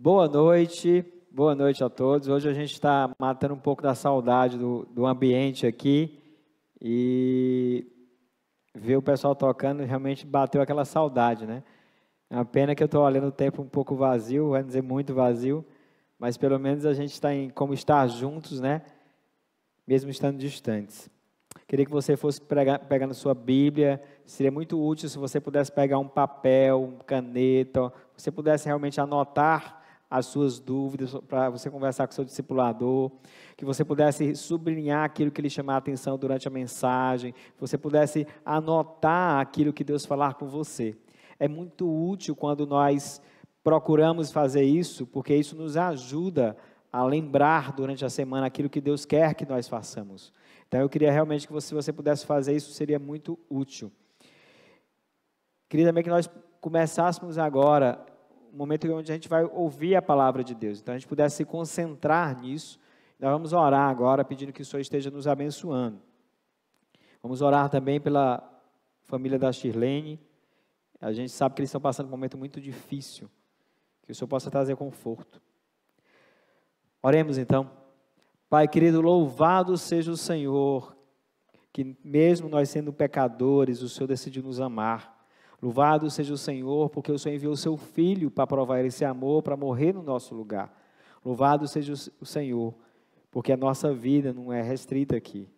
Boa noite, boa noite a todos. Hoje a gente está matando um pouco da saudade do, do ambiente aqui e ver o pessoal tocando realmente bateu aquela saudade, né? É uma pena que eu estou olhando o tempo um pouco vazio, vai dizer muito vazio, mas pelo menos a gente está em como estar juntos, né? Mesmo estando distantes. Queria que você fosse pregar, pegando sua Bíblia. Seria muito útil se você pudesse pegar um papel, um caneta, você pudesse realmente anotar as suas dúvidas, para você conversar com seu discipulador, que você pudesse sublinhar aquilo que lhe chamar a atenção durante a mensagem, que você pudesse anotar aquilo que Deus falar com você. É muito útil quando nós procuramos fazer isso, porque isso nos ajuda a lembrar durante a semana aquilo que Deus quer que nós façamos. Então eu queria realmente que você, se você pudesse fazer isso, seria muito útil. Queria também que nós começássemos agora um momento onde a gente vai ouvir a palavra de Deus. Então, a gente pudesse se concentrar nisso. Nós vamos orar agora, pedindo que o Senhor esteja nos abençoando. Vamos orar também pela família da Shirlene. A gente sabe que eles estão passando um momento muito difícil. Que o Senhor possa trazer conforto. Oremos então. Pai querido, louvado seja o Senhor, que mesmo nós sendo pecadores, o Senhor decidiu nos amar. Louvado seja o Senhor, porque o Senhor enviou o seu Filho para provar esse amor, para morrer no nosso lugar. Louvado seja o Senhor, porque a nossa vida não é restrita aqui.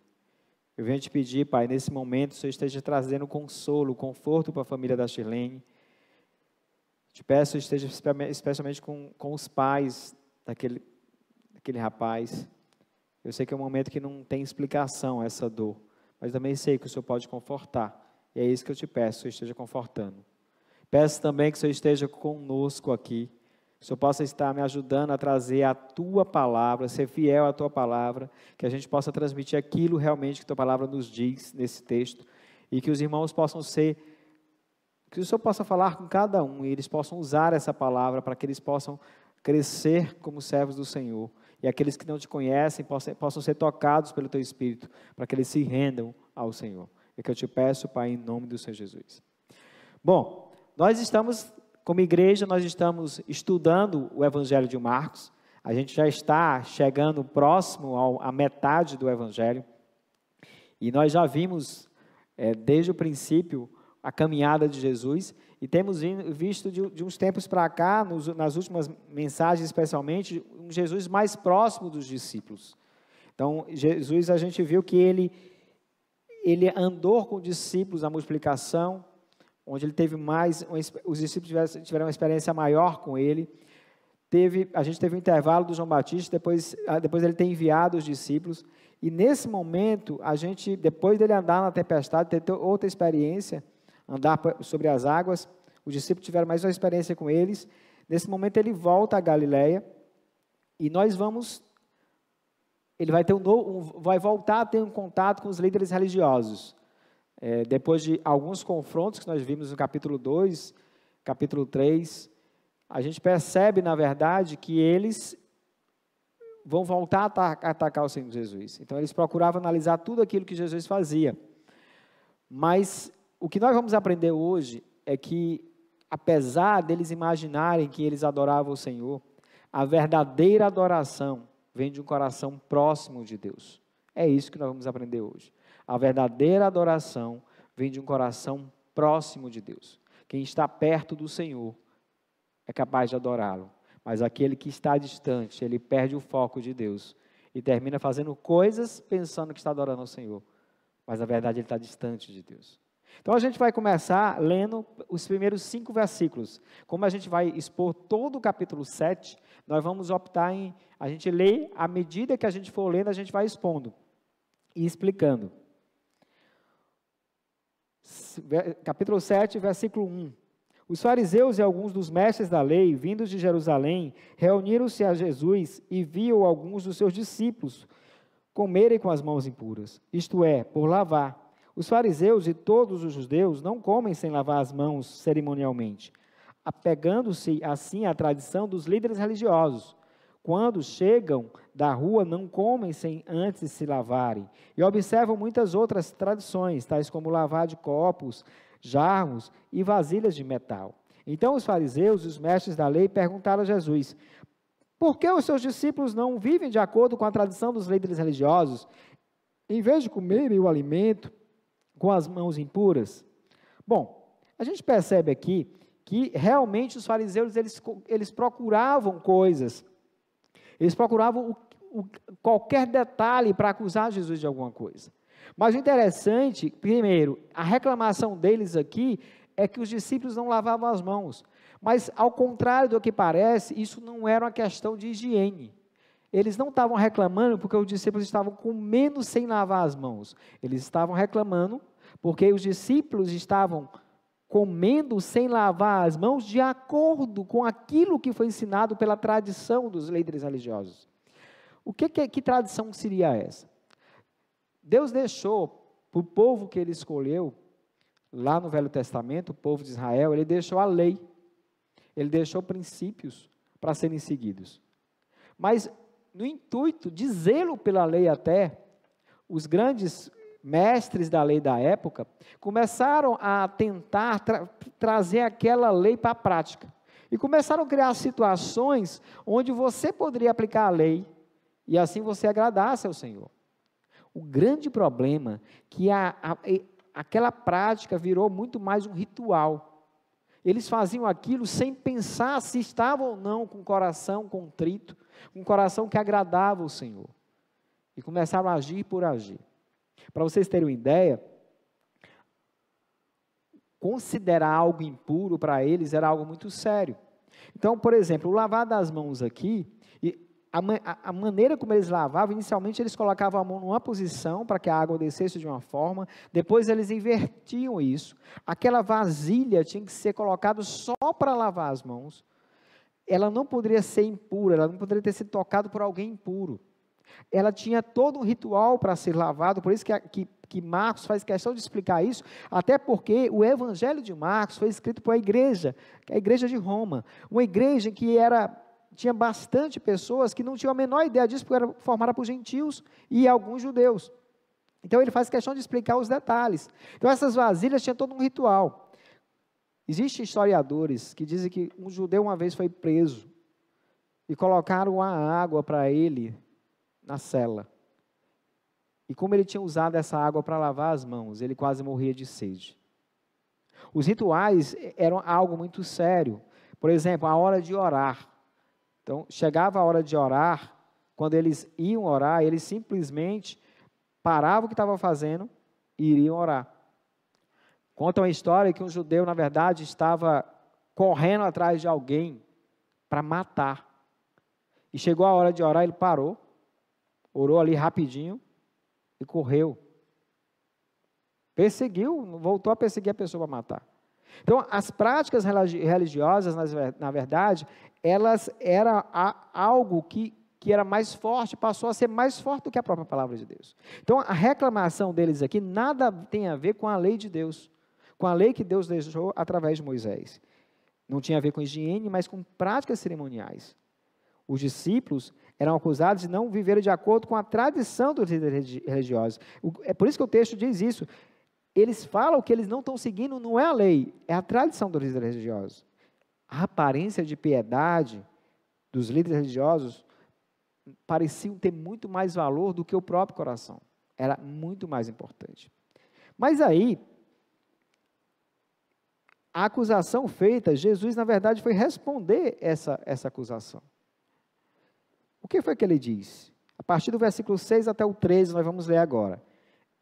Eu venho te pedir, Pai, nesse momento, Senhor esteja trazendo consolo, conforto para a família da Chilene. Te peço, esteja especialmente com, com os pais daquele, daquele rapaz. Eu sei que é um momento que não tem explicação essa dor, mas também sei que o Senhor pode confortar. E é isso que eu te peço, que o Senhor esteja confortando. Peço também que o Senhor esteja conosco aqui. Que o Senhor possa estar me ajudando a trazer a tua palavra, ser fiel à tua palavra, que a gente possa transmitir aquilo realmente que a tua palavra nos diz nesse texto e que os irmãos possam ser que o Senhor possa falar com cada um e eles possam usar essa palavra para que eles possam crescer como servos do Senhor e aqueles que não te conhecem possam, possam ser tocados pelo teu espírito, para que eles se rendam ao Senhor. É que eu te peço, Pai, em nome do Senhor Jesus. Bom, nós estamos, como igreja, nós estamos estudando o Evangelho de Marcos. A gente já está chegando próximo à metade do Evangelho. E nós já vimos, é, desde o princípio, a caminhada de Jesus. E temos visto de, de uns tempos para cá, nos, nas últimas mensagens especialmente, um Jesus mais próximo dos discípulos. Então, Jesus, a gente viu que ele ele andou com os discípulos na multiplicação, onde ele teve mais, os discípulos tiveram uma experiência maior com ele. Teve, a gente teve um intervalo do João Batista, depois, ah, depois ele tem enviado os discípulos. E nesse momento, a gente, depois dele andar na tempestade, ter outra experiência, andar sobre as águas, os discípulos tiveram mais uma experiência com eles. Nesse momento ele volta a Galiléia e nós vamos ele vai, ter um um, vai voltar a ter um contato com os líderes religiosos. É, depois de alguns confrontos que nós vimos no capítulo 2, capítulo 3, a gente percebe, na verdade, que eles vão voltar a atacar, atacar o Senhor Jesus. Então, eles procuravam analisar tudo aquilo que Jesus fazia. Mas o que nós vamos aprender hoje é que, apesar deles imaginarem que eles adoravam o Senhor, a verdadeira adoração vem de um coração próximo de Deus. É isso que nós vamos aprender hoje. A verdadeira adoração vem de um coração próximo de Deus. Quem está perto do Senhor é capaz de adorá-lo, mas aquele que está distante, ele perde o foco de Deus e termina fazendo coisas pensando que está adorando ao Senhor, mas na verdade ele está distante de Deus. Então a gente vai começar lendo os primeiros cinco versículos. Como a gente vai expor todo o capítulo 7, nós vamos optar em. A gente lê, à medida que a gente for lendo, a gente vai expondo e explicando. Capítulo 7, versículo 1. Os fariseus e alguns dos mestres da lei, vindos de Jerusalém, reuniram-se a Jesus e viam alguns dos seus discípulos comerem com as mãos impuras, isto é, por lavar. Os fariseus e todos os judeus não comem sem lavar as mãos cerimonialmente apegando-se assim à tradição dos líderes religiosos. Quando chegam da rua, não comem sem antes se lavarem. E observam muitas outras tradições, tais como lavar de copos, jarros e vasilhas de metal. Então os fariseus e os mestres da lei perguntaram a Jesus: por que os seus discípulos não vivem de acordo com a tradição dos líderes religiosos, em vez de comerem o alimento com as mãos impuras? Bom, a gente percebe aqui que realmente os fariseus eles, eles procuravam coisas, eles procuravam o, o, qualquer detalhe para acusar Jesus de alguma coisa. Mas o interessante, primeiro, a reclamação deles aqui é que os discípulos não lavavam as mãos. Mas, ao contrário do que parece, isso não era uma questão de higiene. Eles não estavam reclamando porque os discípulos estavam comendo sem lavar as mãos. Eles estavam reclamando porque os discípulos estavam comendo sem lavar as mãos de acordo com aquilo que foi ensinado pela tradição dos líderes religiosos. O que, que, que tradição seria essa? Deus deixou para o povo que ele escolheu, lá no Velho Testamento, o povo de Israel, ele deixou a lei, ele deixou princípios para serem seguidos. Mas no intuito de zelo pela lei até, os grandes mestres da lei da época, começaram a tentar tra trazer aquela lei para a prática. E começaram a criar situações onde você poderia aplicar a lei e assim você agradasse ao Senhor. O grande problema é que a, a, aquela prática virou muito mais um ritual. Eles faziam aquilo sem pensar se estavam ou não com o coração contrito, com coração que agradava o Senhor. E começaram a agir por agir. Para vocês terem uma ideia, considerar algo impuro para eles era algo muito sério. Então, por exemplo, o lavar das mãos aqui, a, a, a, maneira como eles lavavam, inicialmente eles colocavam a mão numa posição para que a água descesse de uma forma, depois eles invertiam isso. Aquela vasilha tinha que ser colocada só para lavar as mãos. Ela não poderia ser impura, ela não poderia ter sido tocada por alguém impuro. Ela tinha todo um ritual para ser lavado, por isso que, que, que Marcos faz questão de explicar isso, até porque o Evangelho de Marcos foi escrito por a igreja, a igreja de Roma, uma igreja que era tinha bastante pessoas que não tinham a menor ideia disso, porque era formada por gentios e alguns judeus. Então ele faz questão de explicar os detalhes. Então essas vasilhas tinham todo um ritual. Existem historiadores que dizem que um judeu uma vez foi preso e colocaram a água para ele na cela. E como ele tinha usado essa água para lavar as mãos, ele quase morria de sede. Os rituais eram algo muito sério. Por exemplo, a hora de orar. Então, chegava a hora de orar, quando eles iam orar, eles simplesmente paravam o que estavam fazendo e iriam orar. Conta uma história que um judeu, na verdade, estava correndo atrás de alguém para matar. E chegou a hora de orar, ele parou Orou ali rapidinho e correu. Perseguiu, voltou a perseguir a pessoa para matar. Então, as práticas religiosas, na verdade, elas era algo que, que era mais forte, passou a ser mais forte do que a própria palavra de Deus. Então, a reclamação deles aqui nada tem a ver com a lei de Deus, com a lei que Deus deixou através de Moisés. Não tinha a ver com higiene, mas com práticas cerimoniais. Os discípulos eram acusados de não viver de acordo com a tradição dos líderes religiosos. É por isso que o texto diz isso. Eles falam que eles não estão seguindo, não é a lei, é a tradição dos líderes religiosos. A aparência de piedade dos líderes religiosos pareciam ter muito mais valor do que o próprio coração. Era muito mais importante. Mas aí, a acusação feita, Jesus, na verdade, foi responder essa, essa acusação. O que foi que ele disse? A partir do versículo 6 até o 13, nós vamos ler agora.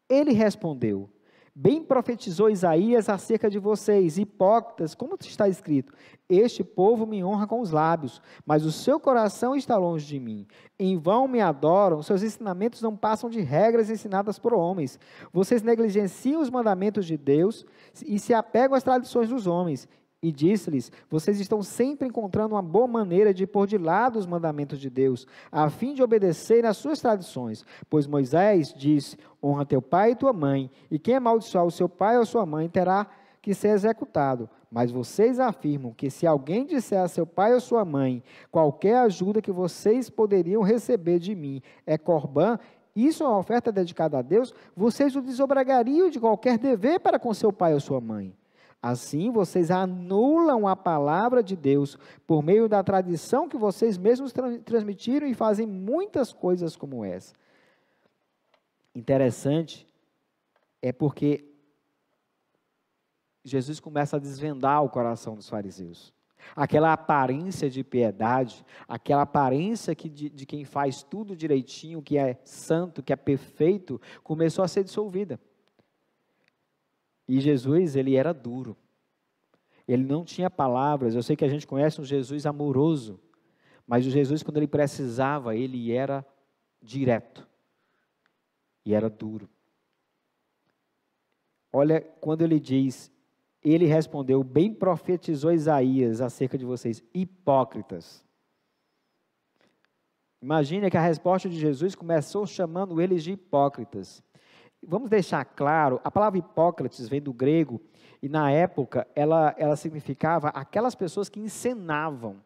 Ele respondeu: Bem profetizou Isaías acerca de vocês, hipócritas, como está escrito: Este povo me honra com os lábios, mas o seu coração está longe de mim. Em vão me adoram, seus ensinamentos não passam de regras ensinadas por homens. Vocês negligenciam os mandamentos de Deus e se apegam às tradições dos homens e disse-lhes: Vocês estão sempre encontrando uma boa maneira de pôr de lado os mandamentos de Deus, a fim de obedecer às suas tradições. Pois Moisés disse: Honra teu pai e tua mãe, e quem amaldiçoar o seu pai ou sua mãe terá que ser executado. Mas vocês afirmam que se alguém disser a seu pai ou sua mãe, qualquer ajuda que vocês poderiam receber de mim é corbã, isso é uma oferta dedicada a Deus, vocês o desobrigariam de qualquer dever para com seu pai ou sua mãe. Assim, vocês anulam a palavra de Deus por meio da tradição que vocês mesmos transmitiram e fazem muitas coisas como essa. Interessante é porque Jesus começa a desvendar o coração dos fariseus. Aquela aparência de piedade, aquela aparência que de, de quem faz tudo direitinho, que é santo, que é perfeito, começou a ser dissolvida. E Jesus, ele era duro. Ele não tinha palavras. Eu sei que a gente conhece um Jesus amoroso, mas o Jesus, quando ele precisava, ele era direto. E era duro. Olha quando ele diz: Ele respondeu, bem profetizou Isaías acerca de vocês, hipócritas. Imagina que a resposta de Jesus começou chamando eles de hipócritas. Vamos deixar claro, a palavra Hipócrates vem do grego e na época ela, ela significava aquelas pessoas que encenavam.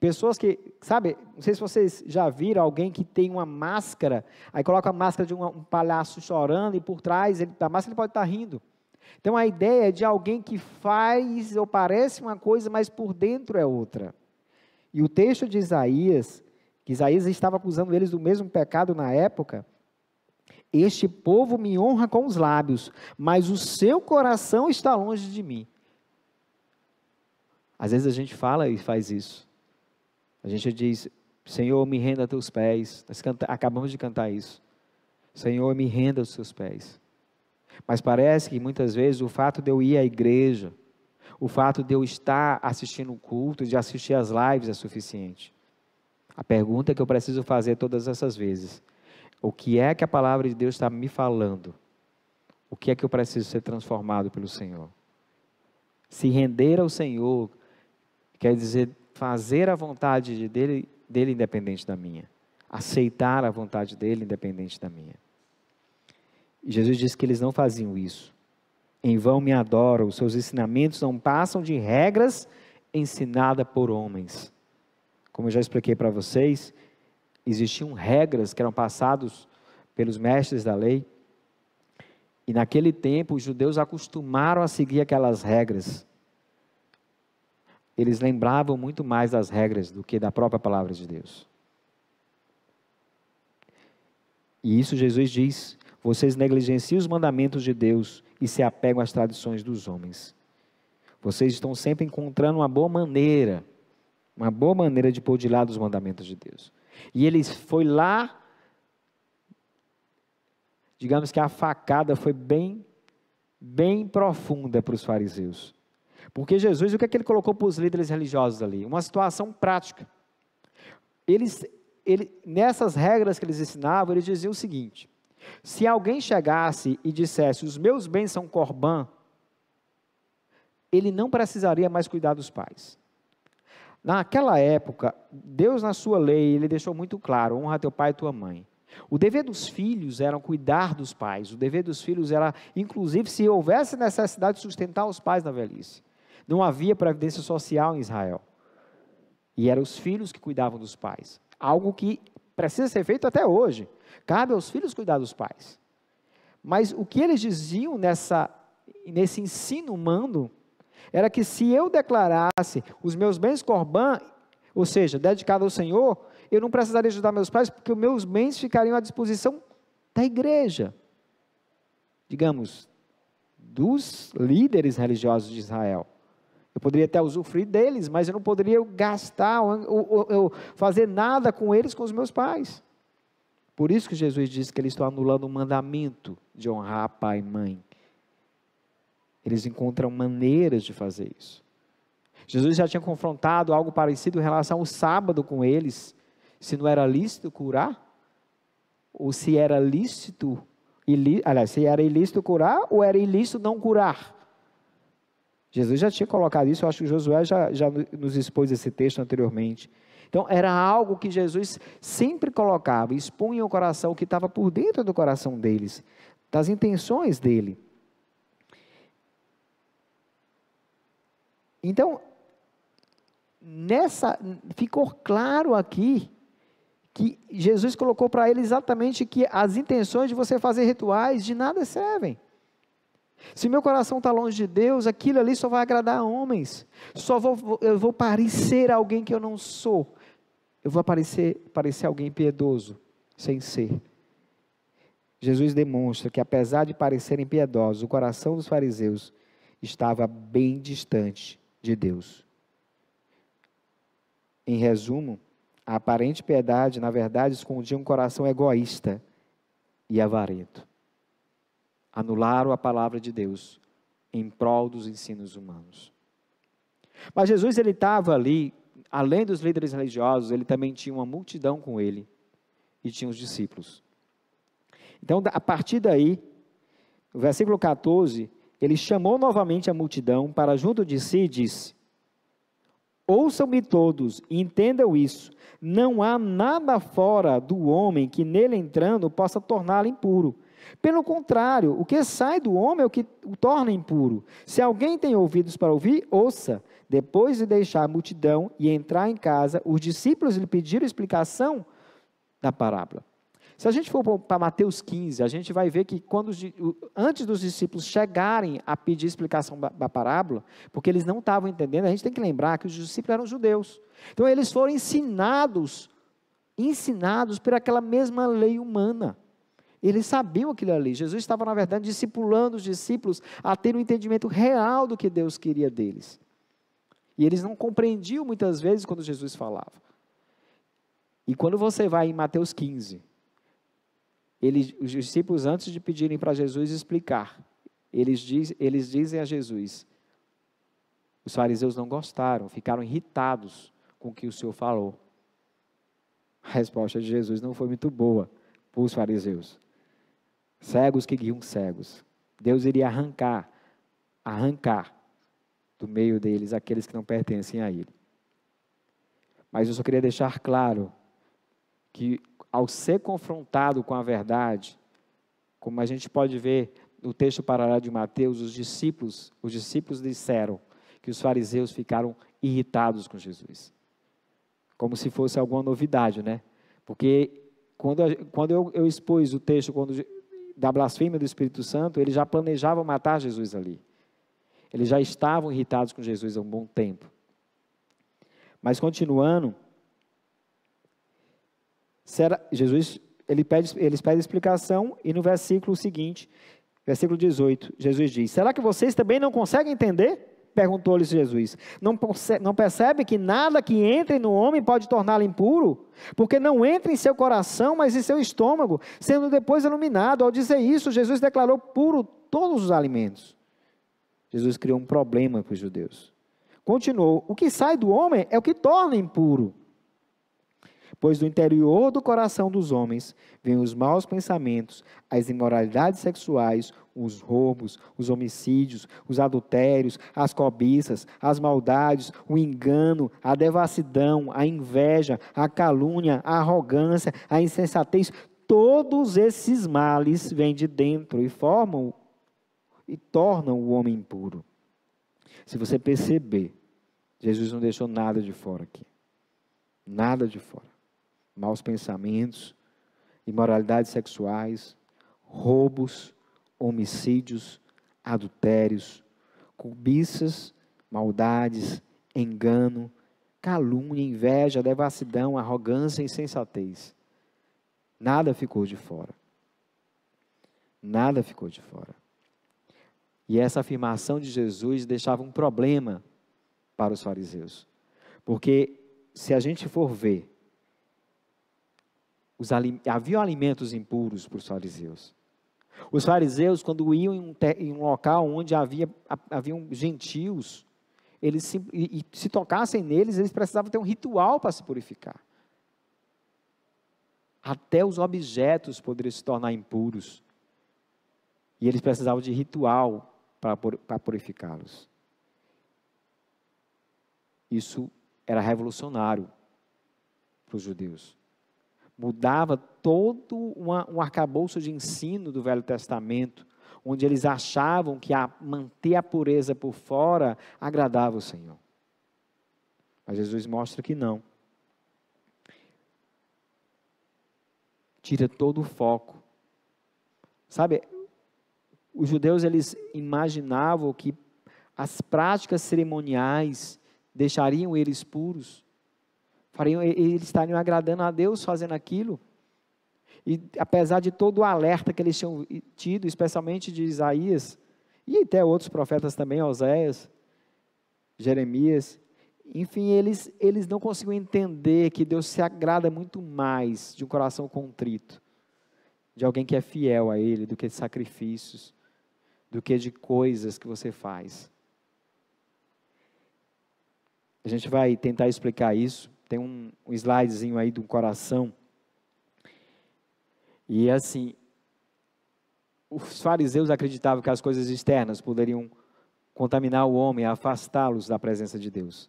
Pessoas que, sabe, não sei se vocês já viram alguém que tem uma máscara, aí coloca a máscara de um, um palhaço chorando e por trás ele, da máscara ele pode estar rindo. Então a ideia é de alguém que faz ou parece uma coisa, mas por dentro é outra. E o texto de Isaías, que Isaías estava acusando eles do mesmo pecado na época, este povo me honra com os lábios, mas o seu coração está longe de mim. Às vezes a gente fala e faz isso. A gente diz: Senhor, me renda a teus pés. Nós canta, acabamos de cantar isso. Senhor, me renda os teus pés. Mas parece que muitas vezes o fato de eu ir à igreja, o fato de eu estar assistindo o culto, de assistir as lives é suficiente. A pergunta que eu preciso fazer todas essas vezes o que é que a palavra de Deus está me falando? O que é que eu preciso ser transformado pelo Senhor? Se render ao Senhor quer dizer fazer a vontade dele, dele independente da minha. Aceitar a vontade dele independente da minha. Jesus disse que eles não faziam isso. Em vão me adoram, os seus ensinamentos não passam de regras ensinadas por homens. Como eu já expliquei para vocês, existiam regras que eram passados pelos mestres da lei. E naquele tempo os judeus acostumaram a seguir aquelas regras. Eles lembravam muito mais das regras do que da própria palavra de Deus. E isso Jesus diz: vocês negligenciam os mandamentos de Deus e se apegam às tradições dos homens. Vocês estão sempre encontrando uma boa maneira, uma boa maneira de pôr de lado os mandamentos de Deus. E ele foi lá, digamos que a facada foi bem, bem profunda para os fariseus. Porque Jesus, o que é que ele colocou para os líderes religiosos ali? Uma situação prática. Eles, ele, nessas regras que eles ensinavam, eles diziam o seguinte: se alguém chegasse e dissesse, os meus bens são corbã, ele não precisaria mais cuidar dos pais. Naquela época, Deus, na sua lei, ele deixou muito claro: honra teu pai e tua mãe. O dever dos filhos era cuidar dos pais, o dever dos filhos era, inclusive, se houvesse necessidade, sustentar os pais na velhice. Não havia previdência social em Israel. E eram os filhos que cuidavam dos pais. Algo que precisa ser feito até hoje. Cabe aos filhos cuidar dos pais. Mas o que eles diziam nessa, nesse ensino humano era que se eu declarasse os meus bens corbã, ou seja, dedicado ao Senhor, eu não precisaria ajudar meus pais, porque os meus bens ficariam à disposição da igreja. Digamos, dos líderes religiosos de Israel. Eu poderia até usufruir deles, mas eu não poderia gastar ou, ou, ou, fazer nada com eles, com os meus pais. Por isso que Jesus disse que eles estão anulando o mandamento de honrar pai e mãe. Eles encontram maneiras de fazer isso. Jesus já tinha confrontado algo parecido em relação ao sábado com eles, se não era lícito curar, ou se era lícito, aliás, se era ilícito curar ou era ilícito não curar. Jesus já tinha colocado isso, eu acho que Josué já, já nos expôs esse texto anteriormente. Então, era algo que Jesus sempre colocava, expunha o coração, o que estava por dentro do coração deles, das intenções dele. Então, nessa ficou claro aqui que Jesus colocou para ele exatamente que as intenções de você fazer rituais de nada servem. Se meu coração está longe de Deus, aquilo ali só vai agradar a homens. Só vou, eu vou parecer alguém que eu não sou. Eu vou parecer, parecer alguém piedoso, sem ser. Jesus demonstra que, apesar de parecerem piedosos, o coração dos fariseus estava bem distante de Deus. Em resumo, a aparente piedade, na verdade, escondia um coração egoísta e avarento. Anularam a palavra de Deus em prol dos ensinos humanos. Mas Jesus ele estava ali, além dos líderes religiosos, ele também tinha uma multidão com ele e tinha os discípulos. Então, a partir daí, o versículo 14 ele chamou novamente a multidão para junto de si e disse: Ouçam-me todos e entendam isso. Não há nada fora do homem que nele entrando possa torná-lo impuro. Pelo contrário, o que sai do homem é o que o torna impuro. Se alguém tem ouvidos para ouvir, ouça. Depois de deixar a multidão e entrar em casa, os discípulos lhe pediram explicação da parábola. Se a gente for para Mateus 15, a gente vai ver que quando antes dos discípulos chegarem a pedir explicação da parábola, porque eles não estavam entendendo, a gente tem que lembrar que os discípulos eram judeus. Então eles foram ensinados, ensinados por aquela mesma lei humana. Eles sabiam aquilo ali. Jesus estava, na verdade, discipulando os discípulos a ter um entendimento real do que Deus queria deles. E eles não compreendiam muitas vezes quando Jesus falava. E quando você vai em Mateus 15, eles, os discípulos, antes de pedirem para Jesus explicar, eles, diz, eles dizem a Jesus: os fariseus não gostaram, ficaram irritados com o que o Senhor falou. A resposta de Jesus não foi muito boa para os fariseus. Cegos que guiam cegos. Deus iria arrancar, arrancar do meio deles aqueles que não pertencem a Ele. Mas eu só queria deixar claro que ao ser confrontado com a verdade, como a gente pode ver no texto paralelo de Mateus, os discípulos, os discípulos disseram que os fariseus ficaram irritados com Jesus. Como se fosse alguma novidade, né? Porque quando, quando eu, eu expus o texto quando, da blasfêmia do Espírito Santo, eles já planejavam matar Jesus ali. Eles já estavam irritados com Jesus há um bom tempo. Mas continuando, Será, Jesus ele pede, eles pedem explicação e no versículo seguinte, versículo 18, Jesus diz: Será que vocês também não conseguem entender? Perguntou-lhes Jesus: não, não percebe que nada que entre no homem pode torná-lo impuro? Porque não entra em seu coração, mas em seu estômago, sendo depois iluminado. Ao dizer isso, Jesus declarou puro todos os alimentos. Jesus criou um problema para os judeus. Continuou: O que sai do homem é o que torna impuro. Pois do interior do coração dos homens vêm os maus pensamentos, as imoralidades sexuais, os roubos, os homicídios, os adultérios, as cobiças, as maldades, o engano, a devassidão, a inveja, a calúnia, a arrogância, a insensatez. Todos esses males vêm de dentro e formam e tornam o homem impuro. Se você perceber, Jesus não deixou nada de fora aqui. Nada de fora maus pensamentos, imoralidades sexuais, roubos, homicídios, adultérios, cobiças, maldades, engano, calúnia, inveja, devassidão, arrogância e insensatez. Nada ficou de fora. Nada ficou de fora. E essa afirmação de Jesus deixava um problema para os fariseus. Porque se a gente for ver os, havia alimentos impuros para os fariseus. Os fariseus, quando iam em um, te, em um local onde havia haviam gentios, eles se, e, e se tocassem neles, eles precisavam ter um ritual para se purificar. Até os objetos poderiam se tornar impuros. E eles precisavam de ritual para purificá-los. Isso era revolucionário para os judeus mudava todo uma, um arcabouço de ensino do Velho Testamento, onde eles achavam que a, manter a pureza por fora agradava o Senhor. Mas Jesus mostra que não. Tira todo o foco. Sabe, os judeus eles imaginavam que as práticas cerimoniais deixariam eles puros. Fariam, eles estariam agradando a Deus fazendo aquilo. E apesar de todo o alerta que eles tinham tido, especialmente de Isaías, e até outros profetas também, Oséias, Jeremias, enfim, eles, eles não conseguiam entender que Deus se agrada muito mais de um coração contrito, de alguém que é fiel a Ele, do que de sacrifícios, do que de coisas que você faz. A gente vai tentar explicar isso tem um, um slidezinho aí do coração. E é assim, os fariseus acreditavam que as coisas externas poderiam contaminar o homem, afastá-los da presença de Deus.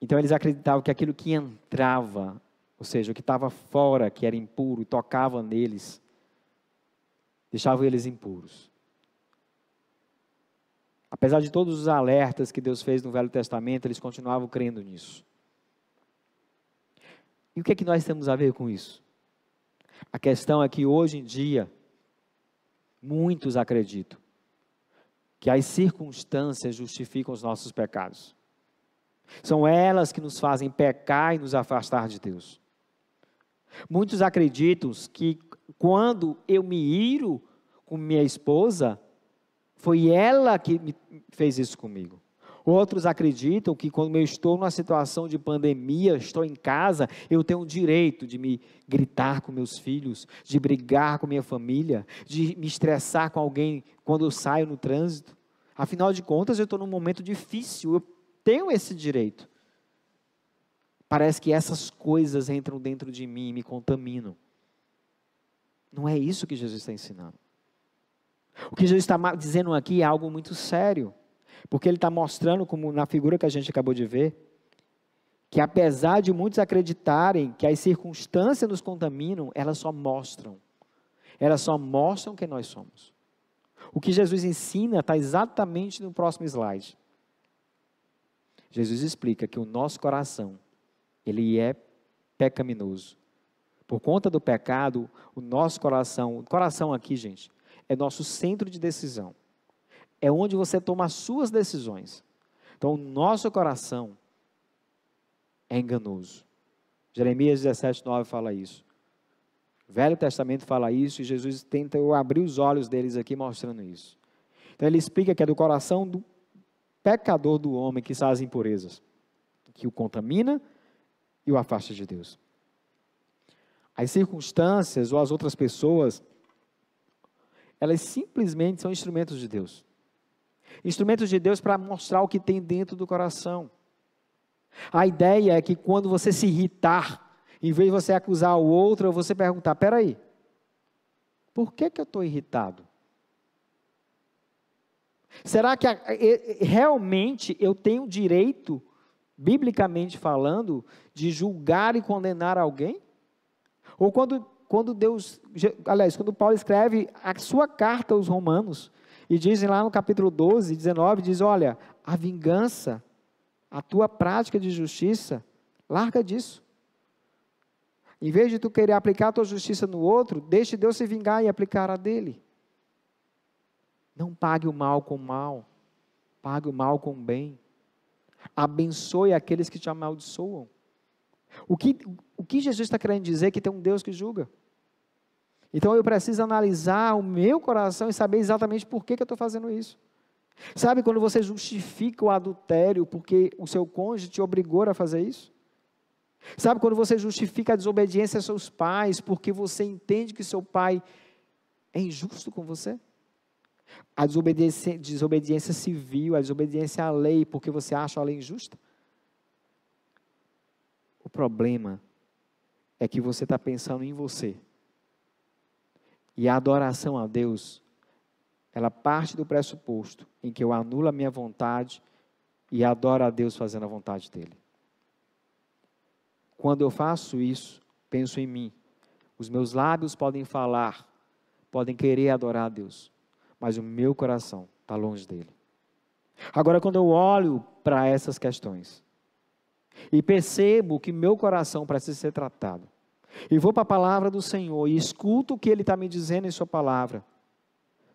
Então eles acreditavam que aquilo que entrava, ou seja, o que estava fora, que era impuro, tocava neles, deixava eles impuros. Apesar de todos os alertas que Deus fez no Velho Testamento, eles continuavam crendo nisso. E o que é que nós temos a ver com isso? A questão é que hoje em dia, muitos acreditam que as circunstâncias justificam os nossos pecados. São elas que nos fazem pecar e nos afastar de Deus. Muitos acreditam que quando eu me iro com minha esposa, foi ela que me fez isso comigo. Outros acreditam que quando eu estou numa situação de pandemia, estou em casa, eu tenho o direito de me gritar com meus filhos, de brigar com minha família, de me estressar com alguém quando eu saio no trânsito. Afinal de contas, eu estou num momento difícil, eu tenho esse direito. Parece que essas coisas entram dentro de mim e me contaminam. Não é isso que Jesus está ensinando. O que Jesus está dizendo aqui é algo muito sério. Porque ele está mostrando, como na figura que a gente acabou de ver, que apesar de muitos acreditarem que as circunstâncias nos contaminam, elas só mostram. Elas só mostram quem nós somos. O que Jesus ensina está exatamente no próximo slide. Jesus explica que o nosso coração, ele é pecaminoso. Por conta do pecado, o nosso coração, o coração aqui, gente, é nosso centro de decisão é onde você toma as suas decisões. Então, o nosso coração é enganoso. Jeremias 17, 9 fala isso. O Velho Testamento fala isso e Jesus tenta abrir os olhos deles aqui mostrando isso. Então, ele explica que é do coração do pecador do homem que sai as impurezas, que o contamina e o afasta de Deus. As circunstâncias ou as outras pessoas, elas simplesmente são instrumentos de Deus. Instrumentos de Deus para mostrar o que tem dentro do coração. A ideia é que quando você se irritar, em vez de você acusar o outro, você perguntar: peraí, por que, que eu estou irritado? Será que realmente eu tenho direito, biblicamente falando, de julgar e condenar alguém? Ou quando, quando Deus, aliás, quando Paulo escreve a sua carta aos Romanos, e dizem lá no capítulo 12, 19, diz, olha, a vingança, a tua prática de justiça, larga disso. Em vez de tu querer aplicar a tua justiça no outro, deixe Deus se vingar e aplicar a dele. Não pague o mal com o mal, pague o mal com o bem. Abençoe aqueles que te amaldiçoam. O que, o que Jesus está querendo dizer é que tem um Deus que julga. Então eu preciso analisar o meu coração e saber exatamente por que, que eu estou fazendo isso. Sabe quando você justifica o adultério porque o seu cônjuge te obrigou a fazer isso? Sabe quando você justifica a desobediência a seus pais porque você entende que seu pai é injusto com você? A desobediência, desobediência civil, a desobediência à lei porque você acha a lei injusta? O problema é que você está pensando em você e a adoração a Deus, ela parte do pressuposto em que eu anulo a minha vontade e adoro a Deus fazendo a vontade dele. Quando eu faço isso, penso em mim. Os meus lábios podem falar, podem querer adorar a Deus, mas o meu coração está longe dele. Agora, quando eu olho para essas questões e percebo que meu coração precisa ser tratado, e vou para a palavra do Senhor e escuto o que Ele está me dizendo em Sua palavra,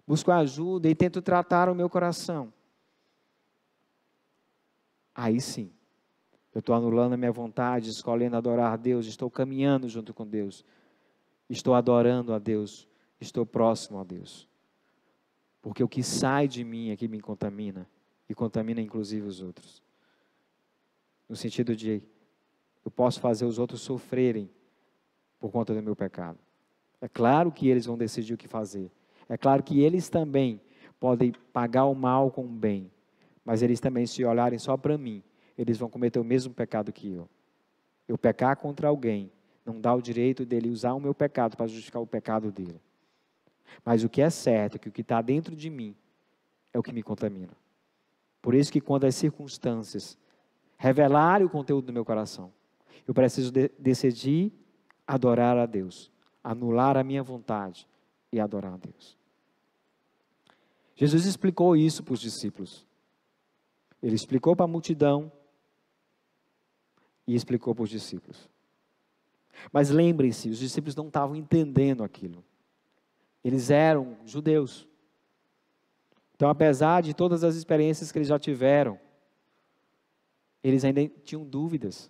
busco ajuda e tento tratar o meu coração, aí sim, eu estou anulando a minha vontade, escolhendo adorar a Deus, estou caminhando junto com Deus, estou adorando a Deus, estou próximo a Deus. Porque o que sai de mim é que me contamina, e contamina inclusive os outros. No sentido de eu posso fazer os outros sofrerem por conta do meu pecado. É claro que eles vão decidir o que fazer. É claro que eles também podem pagar o mal com o bem. Mas eles também, se olharem só para mim, eles vão cometer o mesmo pecado que eu. Eu pecar contra alguém não dá o direito dele usar o meu pecado para justificar o pecado dele. Mas o que é certo, é que o que está dentro de mim é o que me contamina. Por isso que quando as circunstâncias revelarem o conteúdo do meu coração, eu preciso de decidir adorar a Deus, anular a minha vontade e adorar a Deus. Jesus explicou isso para os discípulos. Ele explicou para a multidão e explicou para os discípulos. Mas lembrem-se, os discípulos não estavam entendendo aquilo. Eles eram judeus. Então, apesar de todas as experiências que eles já tiveram, eles ainda tinham dúvidas.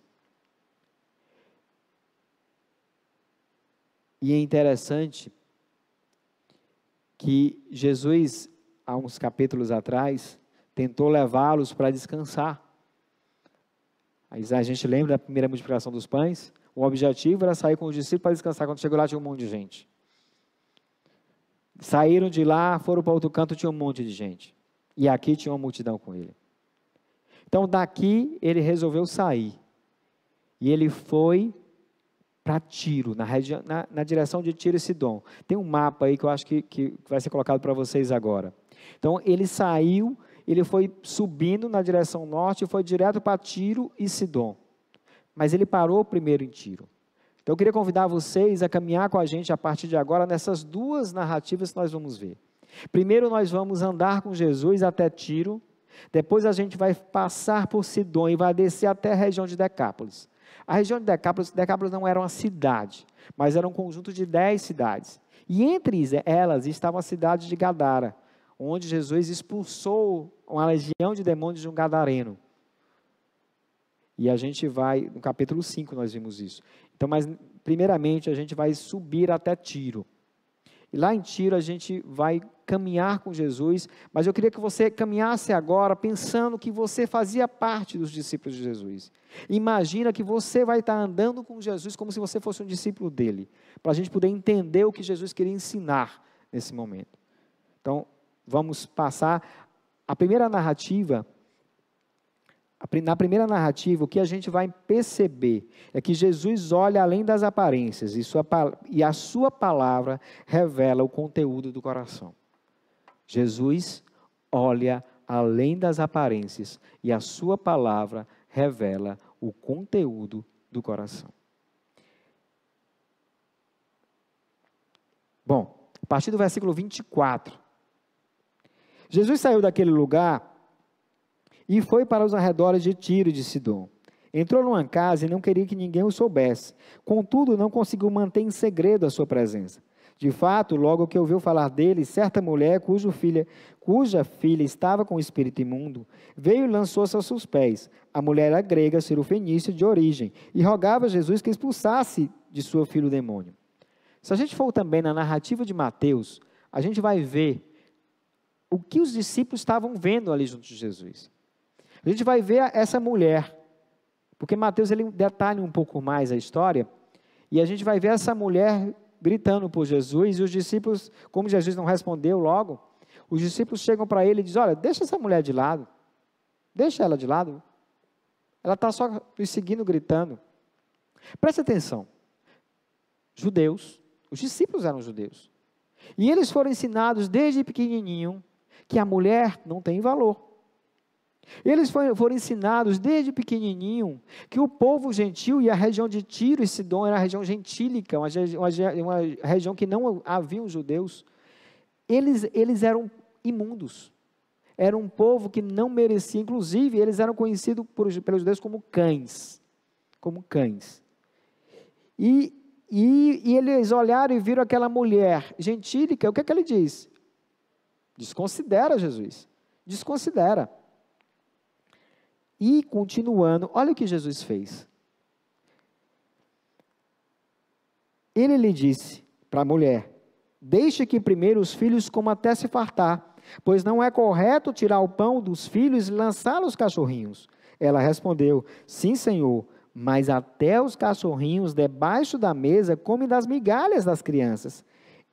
E é interessante que Jesus, há uns capítulos atrás, tentou levá-los para descansar. Aí a gente lembra da primeira multiplicação dos pães? O objetivo era sair com os discípulos para descansar. Quando chegou lá, tinha um monte de gente. Saíram de lá, foram para outro canto, tinha um monte de gente. E aqui tinha uma multidão com ele. Então daqui ele resolveu sair. E ele foi para Tiro, na, região, na, na, direção de Tiro e Sidom. Tem um mapa aí que eu acho que, que vai ser colocado para vocês agora. Então, ele saiu, ele foi subindo na direção norte e foi direto para Tiro e Sidom. Mas ele parou primeiro em Tiro. Então, eu queria convidar vocês a caminhar com a gente a partir de agora nessas duas narrativas que nós vamos ver. Primeiro, nós vamos andar com Jesus até Tiro. Depois, a gente vai passar por Sidom e vai descer até a região de Decápolis. A região de Decápolis, Decápolis não era uma cidade, mas era um conjunto de dez cidades. E entre elas estava a cidade de Gadara, onde Jesus expulsou uma legião de demônios de um gadareno. E a gente vai, no capítulo 5 nós vimos isso. Então, mas primeiramente a gente vai subir até Tiro. E lá em Tiro a gente vai caminhar com Jesus, mas eu queria que você caminhasse agora pensando que você fazia parte dos discípulos de Jesus. Imagina que você vai estar andando com Jesus como se você fosse um discípulo dele, para a gente poder entender o que Jesus queria ensinar nesse momento. Então, vamos passar a primeira narrativa na primeira narrativa, o que a gente vai perceber é que Jesus olha além das aparências e, sua, e a sua palavra revela o conteúdo do coração. Jesus olha além das aparências e a sua palavra revela o conteúdo do coração. Bom, a partir do versículo 24. Jesus saiu daquele lugar e foi para os arredores de Tiro e de Sidom. Entrou numa casa e não queria que ninguém o soubesse. Contudo, não conseguiu manter em segredo a sua presença. De fato, logo que ouviu falar dele, certa mulher cujo filha, cuja filha estava com o espírito imundo, veio e lançou-se aos seus pés. A mulher era grega, cirofenícia de origem, e rogava a Jesus que expulsasse de sua filha o demônio. Se a gente for também na narrativa de Mateus, a gente vai ver o que os discípulos estavam vendo ali junto de Jesus. A gente vai ver essa mulher, porque Mateus ele detalha um pouco mais a história, e a gente vai ver essa mulher gritando por Jesus, e os discípulos, como Jesus não respondeu logo, os discípulos chegam para ele e dizem: Olha, deixa essa mulher de lado, deixa ela de lado, ela está só nos seguindo gritando. Preste atenção: judeus, os discípulos eram judeus, e eles foram ensinados desde pequenininho que a mulher não tem valor. Eles foram ensinados desde pequenininho que o povo gentil e a região de Tiro e Sidom era a região gentílica, uma, uma, região que não haviam judeus. Eles, eles eram imundos. Era um povo que não merecia, inclusive, eles eram conhecidos por, pelos judeus como cães. Como cães. E, e, e eles olharam e viram aquela mulher gentílica, o que é que ele diz? Desconsidera Jesus. Desconsidera. E continuando, olha o que Jesus fez. Ele lhe disse para a mulher: Deixe que primeiro os filhos comam até se fartar, pois não é correto tirar o pão dos filhos e lançá-lo aos cachorrinhos. Ela respondeu: Sim, senhor, mas até os cachorrinhos debaixo da mesa comem das migalhas das crianças.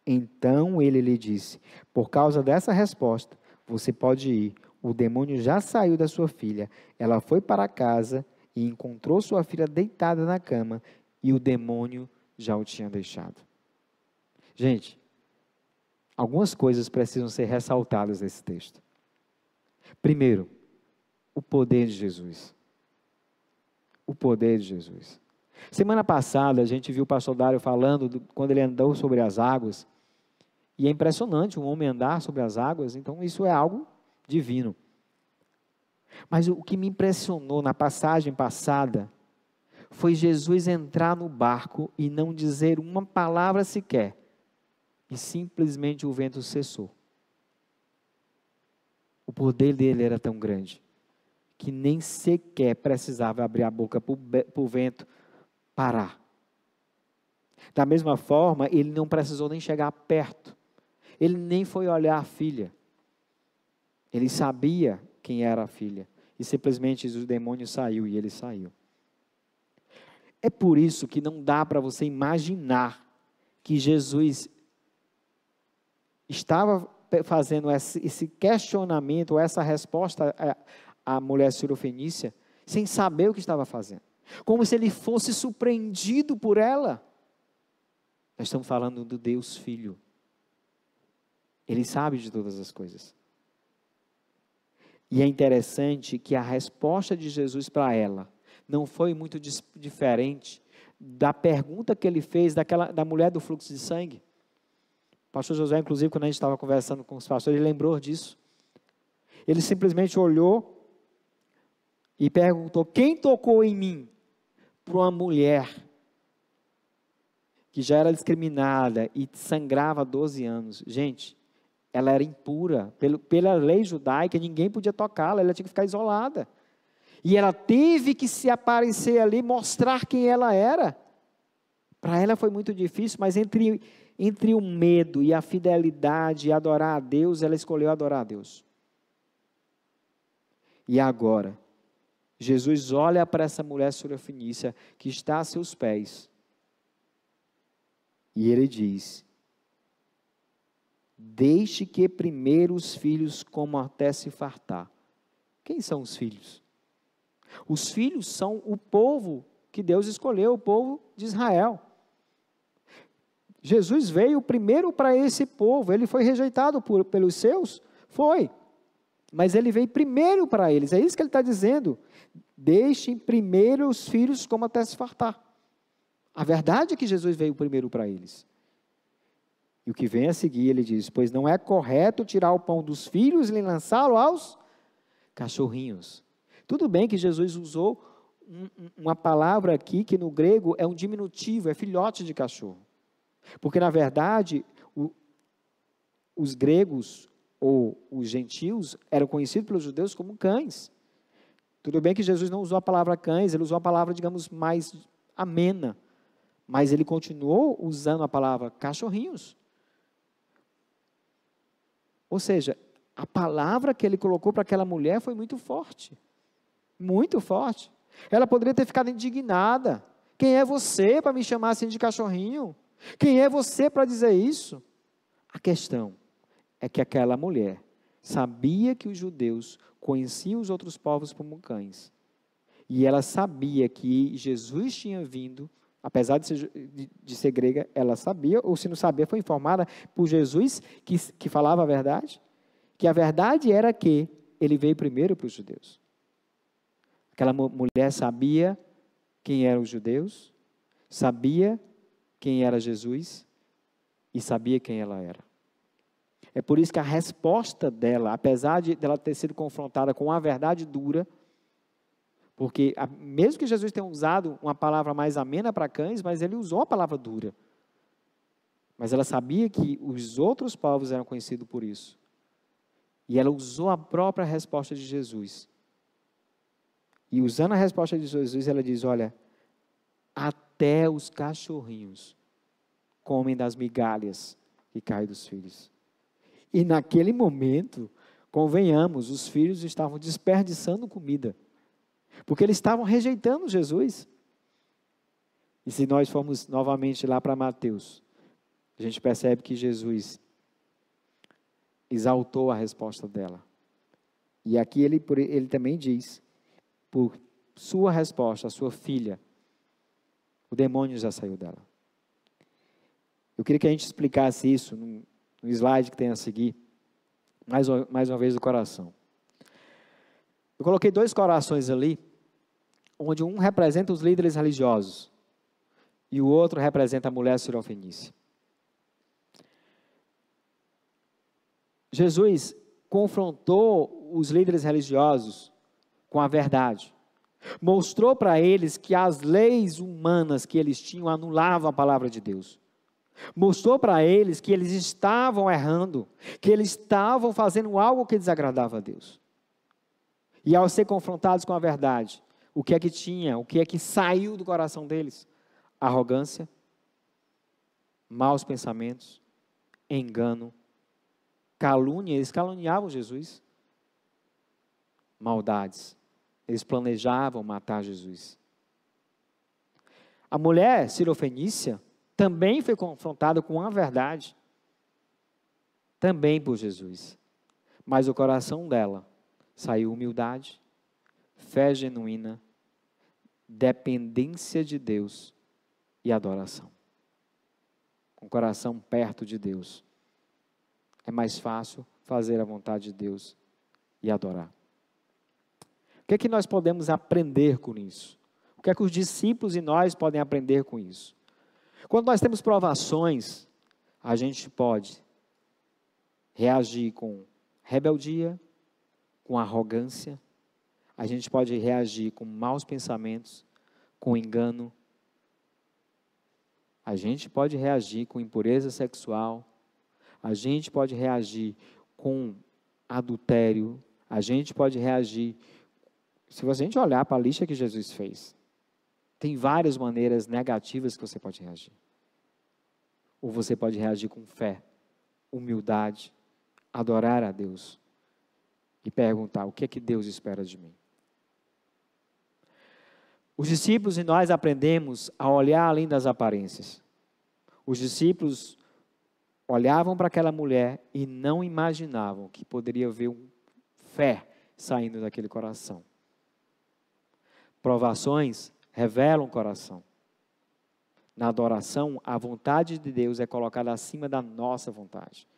Então ele lhe disse: Por causa dessa resposta, você pode ir o demônio já saiu da sua filha. Ela foi para casa e encontrou sua filha deitada na cama e o demônio já o tinha deixado. Gente, algumas coisas precisam ser ressaltadas nesse texto. Primeiro, o poder de Jesus. O poder de Jesus. Semana passada a gente viu o pastor Dário falando do, quando ele andou sobre as águas. E é impressionante um homem andar sobre as águas, então isso é algo divino. Mas o que me impressionou na passagem passada foi Jesus entrar no barco e não dizer uma palavra sequer, e simplesmente o vento cessou. O poder dele era tão grande que nem sequer precisava abrir a boca para o vento parar. Da mesma forma, ele não precisou nem chegar perto, ele nem foi olhar a filha. Ele sabia quem era a filha. E simplesmente o demônio saiu e ele saiu. É por isso que não dá para você imaginar que Jesus estava fazendo esse questionamento, essa resposta à mulher surofenícia, sem saber o que estava fazendo. Como se ele fosse surpreendido por ela. Nós estamos falando do Deus Filho. Ele sabe de todas as coisas. E é interessante que a resposta de Jesus para ela não foi muito diferente da pergunta que ele fez daquela, da mulher do fluxo de sangue. O pastor José, inclusive, quando a gente estava conversando com os pastores, ele lembrou disso. Ele simplesmente olhou e perguntou: Quem tocou em mim? Para uma mulher que já era discriminada e sangrava há 12 anos. Gente, ela era impura. Pelo, pela lei judaica, ninguém podia tocá-la, ela tinha que ficar isolada. E ela teve que se aparecer ali, mostrar quem ela era. Para ela foi muito difícil, mas entre, entre o medo e a fidelidade e adorar a Deus, ela escolheu adorar a Deus. E agora, Jesus olha para essa mulher surafenícia que está a seus pés. E ele diz: Deixe que primeiro os filhos como até se fartar. Quem são os filhos? Os filhos são o povo que Deus escolheu, o povo de Israel. Jesus veio primeiro para esse povo, ele foi rejeitado por, pelos seus? Foi. Mas ele veio primeiro para eles, é isso que ele está dizendo. Deixem primeiro os filhos como até se fartar. A verdade é que Jesus veio primeiro para eles. E o que vem a seguir, ele diz: Pois não é correto tirar o pão dos filhos e lançá-lo aos cachorrinhos. Tudo bem que Jesus usou um, uma palavra aqui que no grego é um diminutivo, é filhote de cachorro. Porque, na verdade, o, os gregos ou os gentios eram conhecidos pelos judeus como cães. Tudo bem que Jesus não usou a palavra cães, ele usou a palavra, digamos, mais amena. Mas ele continuou usando a palavra cachorrinhos. Ou seja, a palavra que ele colocou para aquela mulher foi muito forte. Muito forte. Ela poderia ter ficado indignada. Quem é você para me chamar assim de cachorrinho? Quem é você para dizer isso? A questão é que aquela mulher sabia que os judeus conheciam os outros povos como cães. E ela sabia que Jesus tinha vindo Apesar de ser, de, de ser, grega, ela sabia, ou se não sabia, foi informada por Jesus, que, que falava a verdade, que a verdade era que ele veio primeiro para os judeus. Aquela mulher sabia quem eram os judeus, sabia quem era Jesus e sabia quem ela era. É por isso que a resposta dela, apesar de ela ter sido confrontada com a verdade dura, porque, a, mesmo que Jesus tenha usado uma palavra mais amena para cães, mas ele usou a palavra dura. Mas ela sabia que os outros povos eram conhecidos por isso. E ela usou a própria resposta de Jesus. E usando a resposta de Jesus, ela diz: Olha, até os cachorrinhos comem das migalhas que caem dos filhos. E naquele momento, convenhamos, os filhos estavam desperdiçando comida. Porque eles estavam rejeitando Jesus. E se nós formos novamente lá para Mateus, a gente percebe que Jesus exaltou a resposta dela. E aqui ele, ele também diz: por sua resposta, a sua filha, o demônio já saiu dela. Eu queria que a gente explicasse isso no slide que tem a seguir, mais, mais uma vez do coração. Eu coloquei dois corações ali, onde um representa os líderes religiosos e o outro representa a mulher sirofenícia. Jesus confrontou os líderes religiosos com a verdade. Mostrou para eles que as leis humanas que eles tinham anulavam a palavra de Deus. Mostrou para eles que eles estavam errando, que eles estavam fazendo algo que desagradava a Deus. E ao ser confrontados com a verdade, o que é que tinha, o que é que saiu do coração deles? Arrogância, maus pensamentos, engano, calúnia, eles caluniavam Jesus, maldades. Eles planejavam matar Jesus. A mulher sirofenícia também foi confrontada com a verdade, também por Jesus. Mas o coração dela saiu humildade, fé genuína, dependência de Deus e adoração. Com o coração perto de Deus. É mais fácil fazer a vontade de Deus e adorar. O que é que nós podemos aprender com isso? O que é que os discípulos e nós podem aprender com isso? Quando nós temos provações, a gente pode reagir com rebeldia, com arrogância, a gente pode reagir com maus pensamentos, com engano, a gente pode reagir com impureza sexual, a gente pode reagir com adultério, a gente pode reagir. Se a gente olhar para a lista que Jesus fez, tem várias maneiras negativas que você pode reagir. Ou você pode reagir com fé, humildade, adorar a Deus, e perguntar: o que é que Deus espera de mim? Os discípulos e nós aprendemos a olhar além das aparências. Os discípulos olhavam para aquela mulher e não imaginavam que poderia haver um fé saindo daquele coração. Provações revelam o coração. Na adoração, a vontade de Deus é colocada acima da nossa vontade.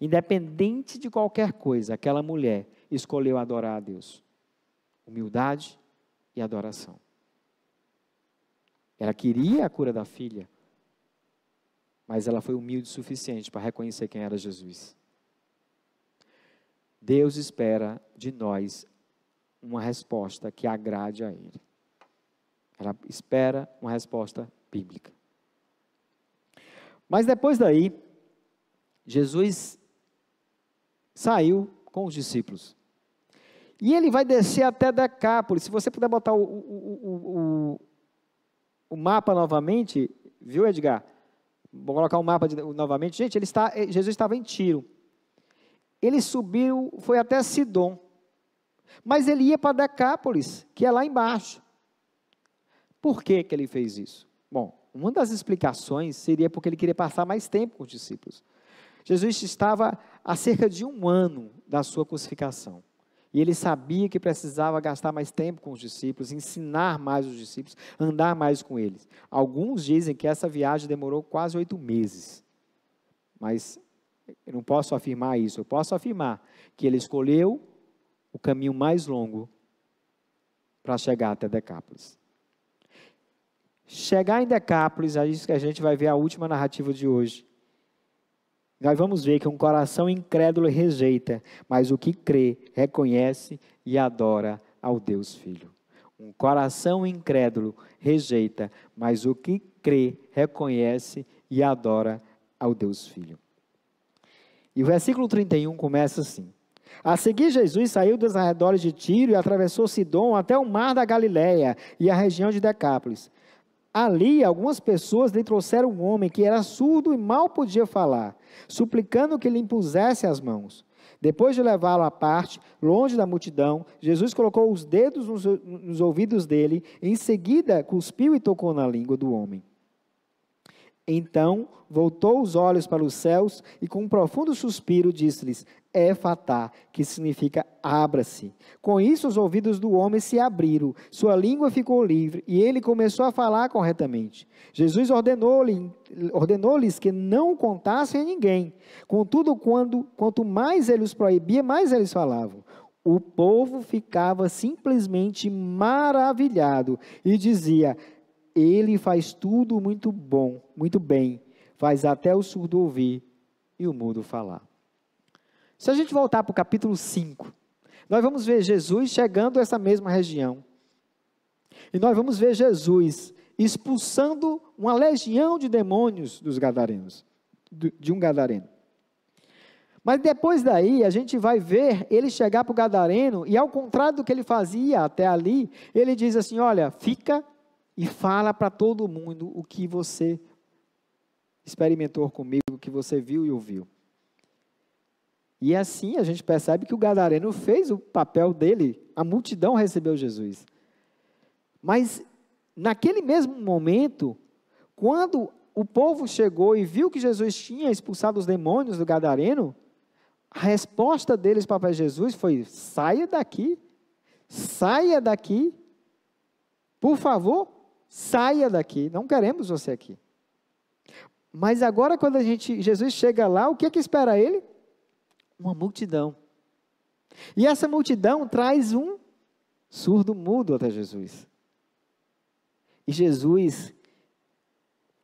Independente de qualquer coisa, aquela mulher escolheu adorar a Deus. Humildade e adoração. Ela queria a cura da filha, mas ela foi humilde o suficiente para reconhecer quem era Jesus. Deus espera de nós uma resposta que agrade a Ele. Ela espera uma resposta bíblica. Mas depois daí, Jesus saiu com os discípulos. E ele vai descer até Decápolis. Se você puder botar o, o, o, o mapa novamente, viu, Edgar? Vou colocar o mapa de, novamente. Gente, ele está, eh, Jesus estava em Tiro. Ele subiu, foi até Sidom. Mas ele ia para Decápolis, que é lá embaixo. Por que, que ele fez isso? Bom, uma das explicações seria porque ele queria passar mais tempo com os discípulos. Jesus estava há cerca de um ano da sua crucificação. E ele sabia que precisava gastar mais tempo com os discípulos, ensinar mais os discípulos, andar mais com eles. Alguns dizem que essa viagem demorou quase oito meses. Mas eu não posso afirmar isso. Eu posso afirmar que ele escolheu o caminho mais longo para chegar até Decápolis. Chegar em Decápolis, é isso que a gente vai ver a última narrativa de hoje. Nós vamos ver que um coração incrédulo rejeita, mas o que crê, reconhece e adora ao Deus Filho. Um coração incrédulo rejeita, mas o que crê, reconhece e adora ao Deus Filho. E o versículo 31 começa assim: a seguir, Jesus saiu dos arredores de Tiro e atravessou Sidom até o mar da Galiléia e a região de Decápolis. Ali, algumas pessoas lhe trouxeram um homem que era surdo e mal podia falar, suplicando que lhe impusesse as mãos. Depois de levá-lo à parte, longe da multidão, Jesus colocou os dedos nos, ouvidos dele, em seguida cuspiu e tocou na língua do homem. Então voltou os olhos para os céus e, com um profundo suspiro, disse-lhes: Efatá, que significa abra-se. Com isso, os ouvidos do homem se abriram, sua língua ficou livre e ele começou a falar corretamente. Jesus ordenou-lhes ordenou que não contassem a ninguém. Contudo, quando, quanto mais ele os proibia, mais eles falavam. O povo ficava simplesmente maravilhado e dizia: ele faz tudo muito bom, muito bem, faz até o surdo ouvir e o mudo falar. Se a gente voltar para o capítulo 5, nós vamos ver Jesus chegando a essa mesma região. E nós vamos ver Jesus expulsando uma legião de demônios dos gadarenos, de um gadareno. Mas depois daí, a gente vai ver ele chegar para o gadareno e ao contrário do que ele fazia até ali, ele diz assim, olha, fica e fala para todo mundo o que você experimentou comigo, o que você viu e ouviu. E assim a gente percebe que o gadareno fez o papel dele, a multidão recebeu Jesus. Mas naquele mesmo momento, quando o povo chegou e viu que Jesus tinha expulsado os demônios do gadareno, a resposta deles para Jesus foi: "Saia daqui. Saia daqui. Por favor, saia daqui, não queremos você aqui. Mas agora, quando a gente, Jesus chega lá, o que, é que espera ele? Uma multidão. E essa multidão traz um surdo mudo até Jesus. E Jesus,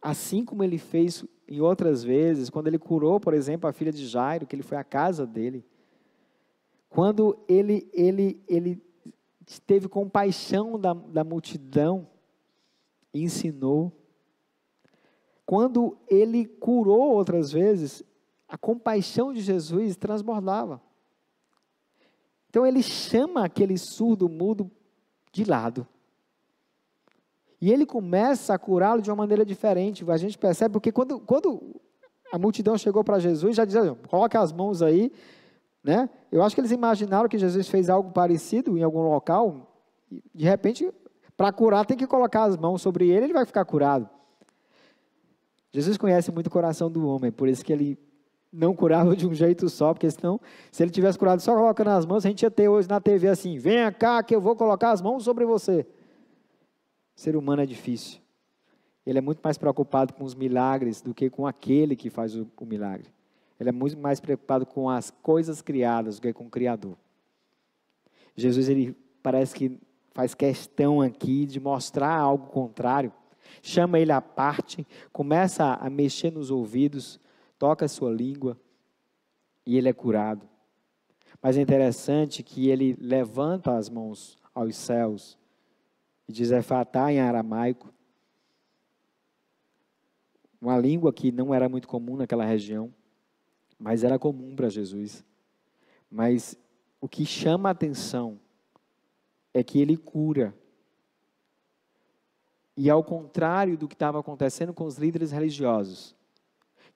assim como ele fez em outras vezes, quando ele curou, por exemplo, a filha de Jairo, que ele foi à casa dele, quando ele, ele, ele teve compaixão da, da multidão, ensinou. Quando ele curou outras vezes, a compaixão de Jesus transbordava. Então ele chama aquele surdo mudo de lado. E ele começa a curá-lo de uma maneira diferente. A gente percebe, porque quando, quando a multidão chegou para Jesus, já dizia, coloque as mãos aí, né? Eu acho que eles imaginaram que Jesus fez algo parecido em algum local, de repente para curar, tem que colocar as mãos sobre ele, ele vai ficar curado. Jesus conhece muito o coração do homem, por isso que ele não curava de um jeito só, porque senão, se ele tivesse curado só colocando as mãos, a gente ia ter hoje na TV assim: venha cá que eu vou colocar as mãos sobre você. O ser humano é difícil. Ele é muito mais preocupado com os milagres do que com aquele que faz o, o milagre. Ele é muito mais preocupado com as coisas criadas do que com o Criador. Jesus, ele parece que faz questão aqui de mostrar algo contrário, chama ele à parte, começa a mexer nos ouvidos, toca a sua língua e ele é curado. Mas é interessante que ele levanta as mãos aos céus e diz Efatá é em aramaico, uma língua que não era muito comum naquela região, mas era comum para Jesus. Mas o que chama a atenção é que ele cura. E ao contrário do que estava acontecendo com os líderes religiosos,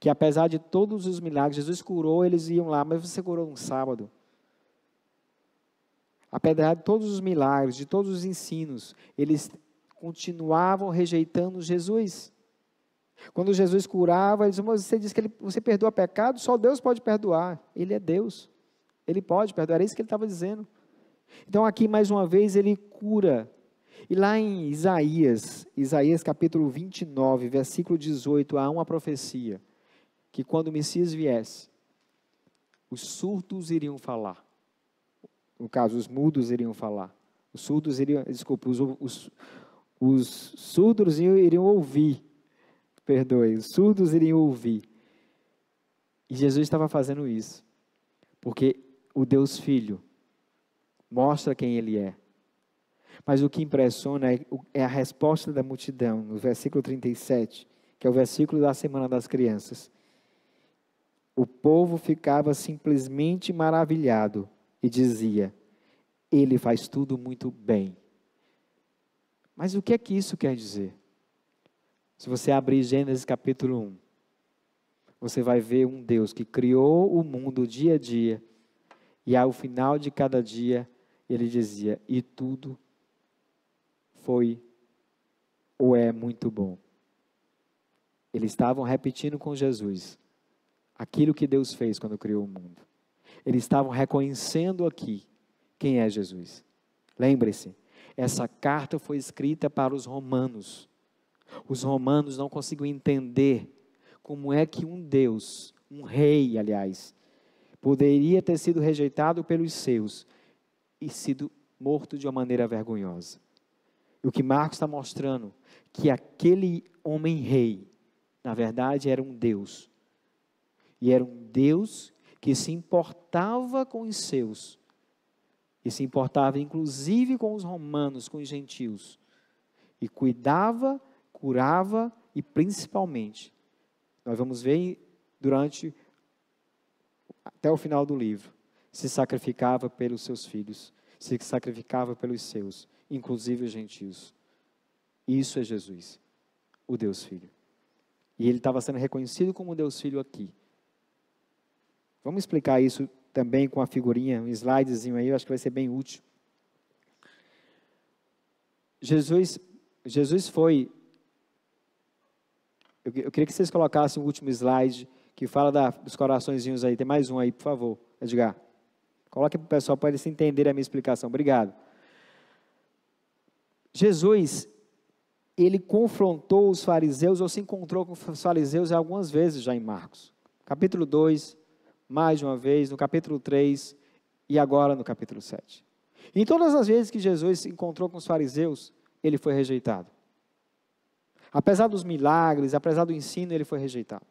que apesar de todos os milagres, Jesus curou, eles iam lá, mas você curou um sábado. Apesar de todos os milagres, de todos os ensinos, eles continuavam rejeitando Jesus. Quando Jesus curava, eles, você diz que ele, você perdoa pecado, só Deus pode perdoar. Ele é Deus. Ele pode perdoar. Era isso que ele estava dizendo. Então, aqui mais uma vez, ele cura. E lá em Isaías, Isaías capítulo 29, versículo 18, há uma profecia: que quando o Messias viesse, os surdos iriam falar. No caso, os mudos iriam falar. Os surdos iriam, desculpa, os, os, os surdos iriam, iriam ouvir. Perdoe, os surdos iriam ouvir. E Jesus estava fazendo isso. Porque o Deus Filho mostra quem ele é. Mas o que impressiona é, é a resposta da multidão, no versículo 37, que é o versículo da Semana das Crianças. O povo ficava simplesmente maravilhado e dizia: Ele faz tudo muito bem. Mas o que é que isso quer dizer? Se você abrir Gênesis capítulo 1, você vai ver um Deus que criou o mundo dia a dia e ao final de cada dia ele dizia: E tudo foi ou é muito bom. Eles estavam repetindo com Jesus aquilo que Deus fez quando criou o mundo. Eles estavam reconhecendo aqui quem é Jesus. Lembre-se, essa carta foi escrita para os romanos. Os romanos não conseguiam entender como é que um Deus, um rei, aliás, poderia ter sido rejeitado pelos seus, e sido morto de uma maneira vergonhosa. E o que Marcos está mostrando, que aquele homem rei, na verdade, era um Deus. E era um Deus que se importava com os seus, e se importava inclusive com os romanos, com os gentios, e cuidava, curava e principalmente, nós vamos ver durante até o final do livro, se sacrificava pelos seus filhos, se sacrificava pelos seus, inclusive os gentios. Isso é Jesus, o Deus Filho. E ele estava sendo reconhecido como Deus Filho aqui. Vamos explicar isso também com a figurinha, um slidezinho aí, eu acho que vai ser bem útil. Jesus, Jesus foi. Eu, eu queria que vocês colocassem o último slide que fala da, dos coraçõezinhos aí. Tem mais um aí, por favor, Edgar. Coloque para o pessoal para eles entenderem a minha explicação. Obrigado. Jesus, ele confrontou os fariseus, ou se encontrou com os fariseus algumas vezes já em Marcos. Capítulo 2, mais uma vez, no capítulo 3 e agora no capítulo 7. Em todas as vezes que Jesus se encontrou com os fariseus, ele foi rejeitado. Apesar dos milagres, apesar do ensino, ele foi rejeitado.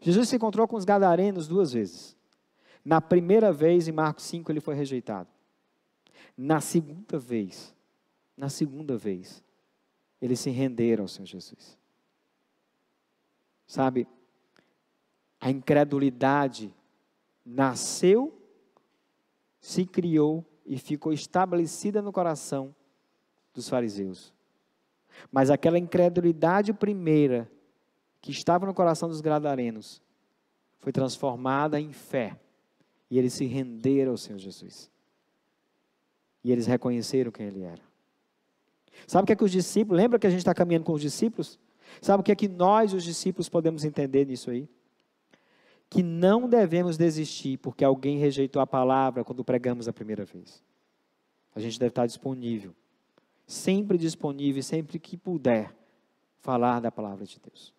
Jesus se encontrou com os gadarenos duas vezes. Na primeira vez, em Marcos 5, ele foi rejeitado. Na segunda vez, na segunda vez, eles se renderam ao Senhor Jesus. Sabe, a incredulidade nasceu, se criou e ficou estabelecida no coração dos fariseus. Mas aquela incredulidade primeira que estava no coração dos gradarenos foi transformada em fé e eles se renderam ao Senhor Jesus. E eles reconheceram quem ele era. Sabe o que é que os discípulos, lembra que a gente está caminhando com os discípulos? Sabe o que é que nós, os discípulos, podemos entender nisso aí? Que não devemos desistir porque alguém rejeitou a palavra quando pregamos a primeira vez. A gente deve estar tá disponível, sempre disponível, sempre que puder, falar da palavra de Deus.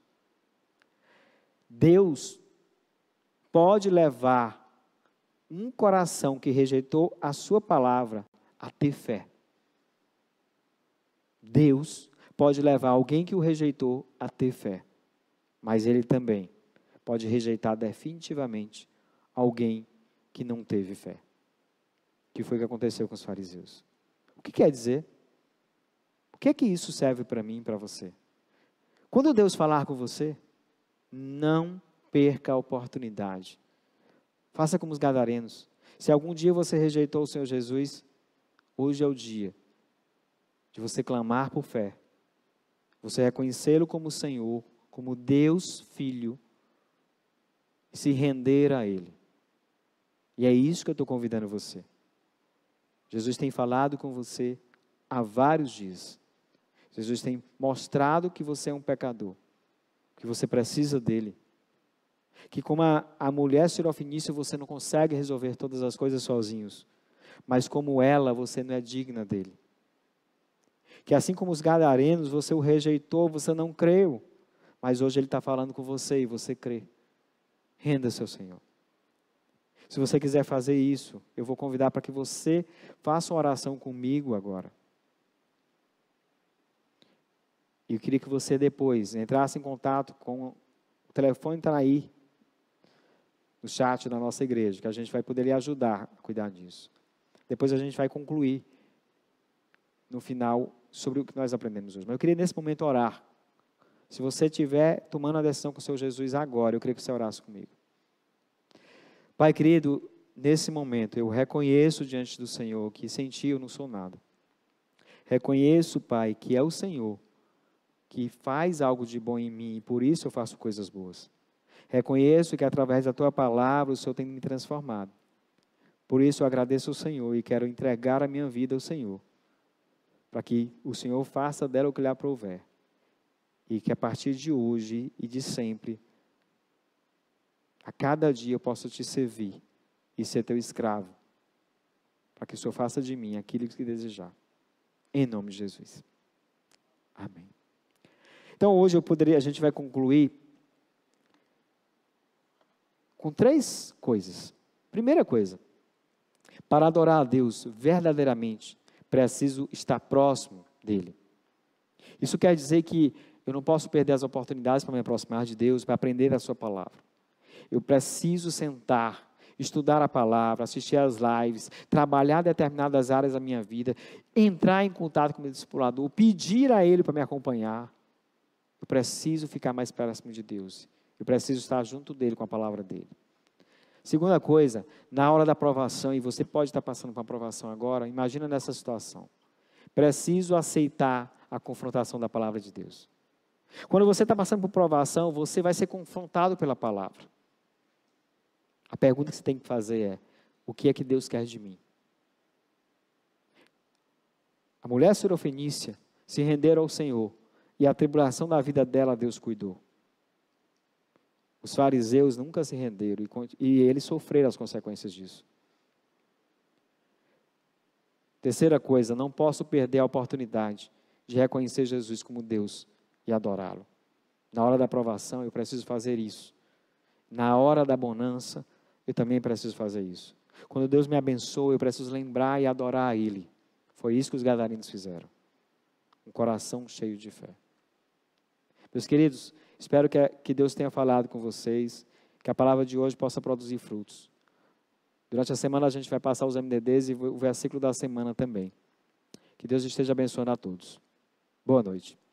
Deus pode levar um coração que rejeitou a sua palavra a ter fé. Deus pode levar alguém que o rejeitou a ter fé, mas ele também pode rejeitar definitivamente alguém que não teve fé. O que foi que aconteceu com os fariseus? O que quer dizer? O que é que isso serve para mim e para você? Quando Deus falar com você, não perca a oportunidade Faça como os gadarenos. Se algum dia você rejeitou o Senhor Jesus, hoje é o dia de você clamar por fé. Você reconhecê-lo como Senhor, como Deus Filho, e se render a Ele. E é isso que eu estou convidando você. Jesus tem falado com você há vários dias. Jesus tem mostrado que você é um pecador, que você precisa dele. Que como a, a mulher sirofenícia, você não consegue resolver todas as coisas sozinhos. Mas como ela, você não é digna dele. Que assim como os gadarenos, você o rejeitou, você não creu. Mas hoje ele está falando com você e você crê. Renda-se ao Senhor. Se você quiser fazer isso, eu vou convidar para que você faça uma oração comigo agora. E eu queria que você depois entrasse em contato com o telefone está aí no chat da nossa igreja, que a gente vai poder lhe ajudar a cuidar disso. Depois a gente vai concluir no final sobre o que nós aprendemos hoje. Mas eu queria nesse momento orar. Se você estiver tomando a decisão com o seu Jesus agora, eu queria que você orasse comigo. Pai querido, nesse momento eu reconheço diante do Senhor que sem ti eu não sou nada. Reconheço, Pai, que é o Senhor que faz algo de bom em mim e por isso eu faço coisas boas. Reconheço que através da tua palavra o Senhor tem me transformado. Por isso eu agradeço ao Senhor e quero entregar a minha vida ao Senhor, para que o Senhor faça dela o que lhe aprouver. E que a partir de hoje e de sempre, a cada dia eu possa te servir e ser teu escravo, para que o Senhor faça de mim aquilo que desejar. Em nome de Jesus. Amém. Então hoje eu poderia, a gente vai concluir com três coisas. Primeira coisa, para adorar a Deus verdadeiramente, preciso estar próximo dele. Isso quer dizer que eu não posso perder as oportunidades para me aproximar de Deus, para aprender a sua palavra. Eu preciso sentar, estudar a palavra, assistir às lives, trabalhar determinadas áreas da minha vida, entrar em contato com o meu discipulador, pedir a ele para me acompanhar. Eu preciso ficar mais próximo de Deus. Eu preciso estar junto dele com a palavra dele. Segunda coisa, na hora da aprovação, e você pode estar passando por uma aprovação agora, imagina nessa situação. Preciso aceitar a confrontação da palavra de Deus. Quando você está passando por provação, você vai ser confrontado pela palavra. A pergunta que você tem que fazer é: o que é que Deus quer de mim? A mulher surofenícia se rendeu ao Senhor e a tribulação da vida dela Deus cuidou. Os fariseus nunca se renderam e, eles sofreram as consequências disso. Terceira coisa, não posso perder a oportunidade de reconhecer Jesus como Deus e adorá-lo. Na hora da aprovação, eu preciso fazer isso. Na hora da bonança, eu também preciso fazer isso. Quando Deus me abençoa, eu preciso lembrar e adorar a Ele. Foi isso que os gadarinos fizeram. Um coração cheio de fé. Meus queridos, Espero que, que Deus tenha falado com vocês, que a palavra de hoje possa produzir frutos. Durante a semana a gente vai passar os MDDs e o versículo da semana também. Que Deus esteja abençoando a todos. Boa noite.